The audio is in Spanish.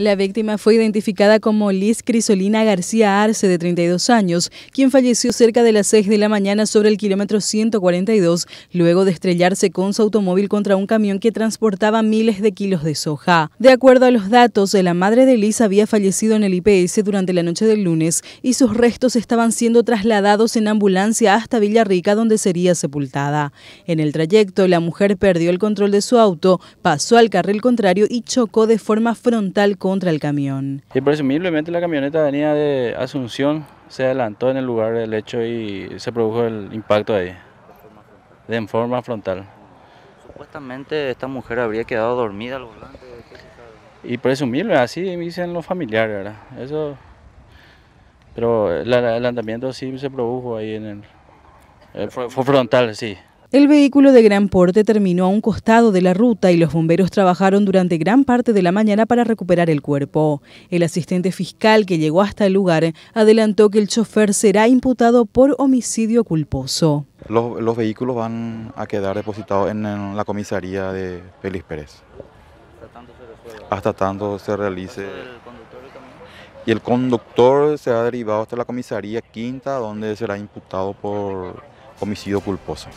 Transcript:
La víctima fue identificada como Liz Crisolina García Arce, de 32 años, quien falleció cerca de las 6 de la mañana sobre el kilómetro 142, luego de estrellarse con su automóvil contra un camión que transportaba miles de kilos de soja. De acuerdo a los datos, la madre de Liz había fallecido en el IPS durante la noche del lunes y sus restos estaban siendo trasladados en ambulancia hasta Villarrica, donde sería sepultada. En el trayecto, la mujer perdió el control de su auto, pasó al carril contrario y chocó de forma frontal contra el camión. Y presumiblemente la camioneta venía de Asunción, se adelantó en el lugar del hecho y se produjo el impacto ahí, de forma frontal. Supuestamente esta mujer habría quedado dormida al volante. Y presumible, así dicen los familiares, ¿verdad? Eso, pero el adelantamiento sí se produjo ahí en el... Eh, fue frontal, sí. El vehículo de gran porte terminó a un costado de la ruta y los bomberos trabajaron durante gran parte de la mañana para recuperar el cuerpo. El asistente fiscal que llegó hasta el lugar adelantó que el chofer será imputado por homicidio culposo. Los, vehículos van a quedar depositados en, la comisaría de Félix Pérez. Hasta tanto se, hasta tanto se realice. Y el conductor será derivado hasta la comisaría quinta, donde será imputado por homicidio culposo.